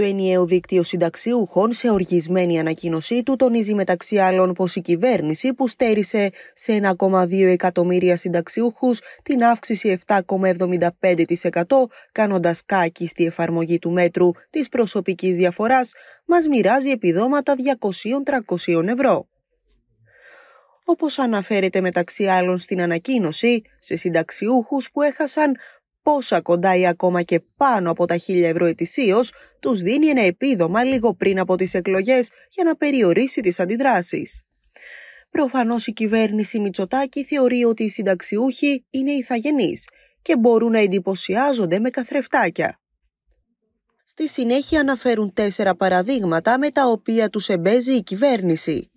Το ενιαίο δίκτυο συνταξιούχων σε οργισμένη ανακοίνωσή του τονίζει μεταξύ άλλων πως η κυβέρνηση που στέρισε σε 1,2 εκατομμύρια συνταξιούχους την αύξηση 7,75% κάνοντας κάκι στη εφαρμογή του μέτρου της προσωπικής διαφοράς μας μοιράζει επιδόματα 200-300 ευρώ. Όπως αναφέρεται μεταξύ άλλων στην ανακοίνωση, σε συνταξιούχους που έχασαν πόσα κοντά ή ακόμα και πάνω από τα 1000 ευρώ ετησίως τους δίνει ένα επίδομα λίγο πριν από τις εκλογές για να περιορίσει τις αντιδράσεις. Προφανώς η κυβέρνηση Μητσοτάκη θεωρεί ότι οι συνταξιούχοι είναι ηθαγενείς και μπορούν να εντυπωσιάζονται με καθρεφτάκια. Στη συνέχεια αναφέρουν τέσσερα παραδείγματα με τα οποία τους εμπέζει η κυβέρνηση.